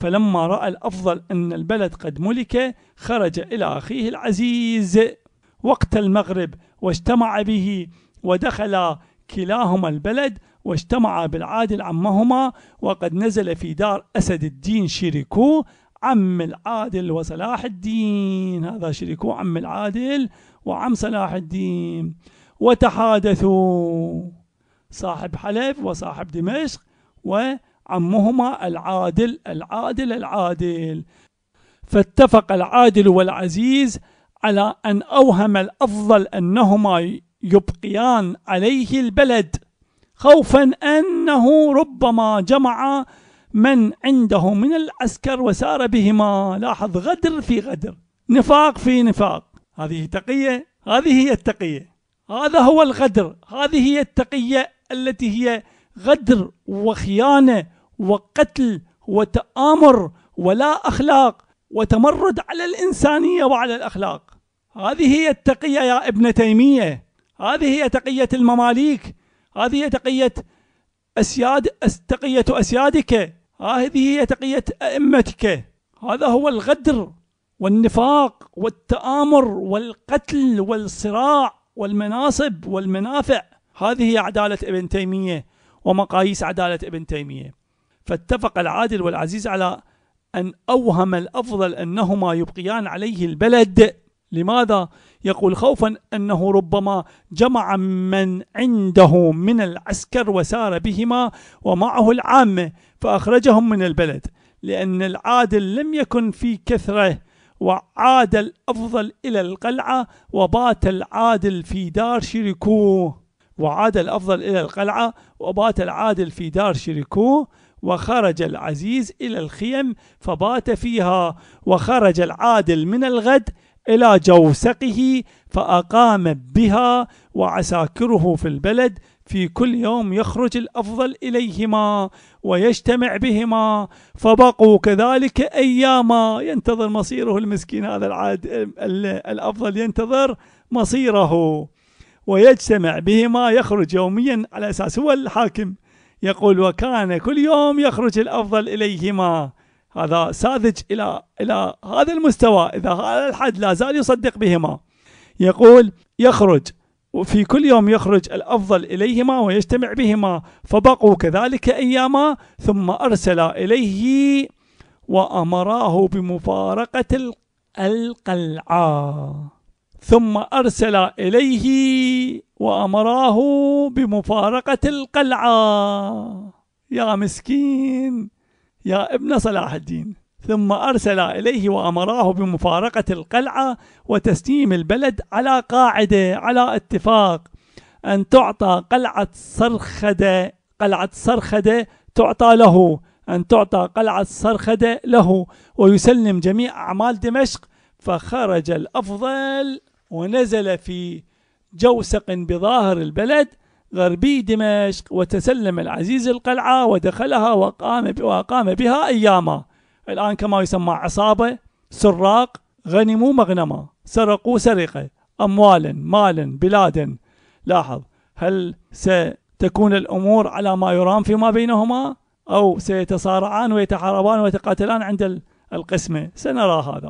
فلما رأى الأفضل أن البلد قد ملك خرج إلى أخيه العزيز وقت المغرب واجتمع به ودخل كلاهما البلد واجتمع بالعادل عمهما وقد نزل في دار أسد الدين شيريكو عم العادل وصلاح الدين هذا شيريكو عم العادل وعم صلاح الدين وتحادثوا صاحب حلب وصاحب دمشق و عمهما العادل العادل العادل فاتفق العادل والعزيز على أن أوهم الأفضل أنهما يبقيان عليه البلد خوفا أنه ربما جمع من عنده من العسكر وسار بهما لاحظ غدر في غدر نفاق في نفاق هذه تقية هذه هي التقية هذا هو الغدر هذه هي التقية التي هي غدر وخيانة وقتل وتآمر ولا أخلاق وتمرد على الإنسانية وعلى الأخلاق هذه هي التقية يا ابن تيمية هذه هي تقية المماليك هذه هي تقية أسياد تقية أسيادك هذه هي تقية أئمتك هذا هو الغدر والنفاق والتآمر والقتل والصراع والمناصب والمنافع هذه هي عدالة ابن تيمية ومقاييس عدالة ابن تيمية فاتفق العادل والعزيز على أن أوهم الأفضل أنهما يبقيان عليه البلد لماذا؟ يقول خوفا أنه ربما جمع من عنده من العسكر وسار بهما ومعه العامة فأخرجهم من البلد لأن العادل لم يكن في كثرة وعاد الأفضل إلى القلعة وبات العادل في دار شركوه وعاد الأفضل إلى القلعة وبات العادل في دار شركوه وخرج العزيز إلى الخيم فبات فيها وخرج العادل من الغد إلى جوسقه فأقام بها وعساكره في البلد في كل يوم يخرج الافضل اليهما ويجتمع بهما فبقوا كذلك اياما ينتظر مصيره المسكين هذا العاد الافضل ينتظر مصيره ويجتمع بهما يخرج يوميا على اساس هو الحاكم يقول وكان كل يوم يخرج الأفضل إليهما هذا ساذج إلى إلى هذا المستوى إذا هذا الحد لا زال يصدق بهما يقول يخرج وفي كل يوم يخرج الأفضل إليهما ويجتمع بهما فبقوا كذلك أياما ثم أرسل إليه وأمراه بمفارقة القلعة ثم أرسل إليه وأمراه بمفارقة القلعة يا مسكين يا ابن صلاح الدين ثم أرسل إليه وأمراه بمفارقة القلعة وتسليم البلد على قاعدة على اتفاق أن تعطى قلعة صرخدة قلعة صرخدة تعطى له أن تعطى قلعة صرخدة له ويسلم جميع أعمال دمشق فخرج الأفضل ونزل في جوسق بظاهر البلد غربي دمشق وتسلم العزيز القلعة ودخلها وقام وأقام بها أياما الآن كما يسمى عصابة سراق غنموا مغنما سرقوا سرقة أموالا مالا بلادا لاحظ هل ستكون الأمور على ما يرام فيما بينهما أو سيتصارعان ويتحاربان ويتقاتلان عند القسمة سنرى هذا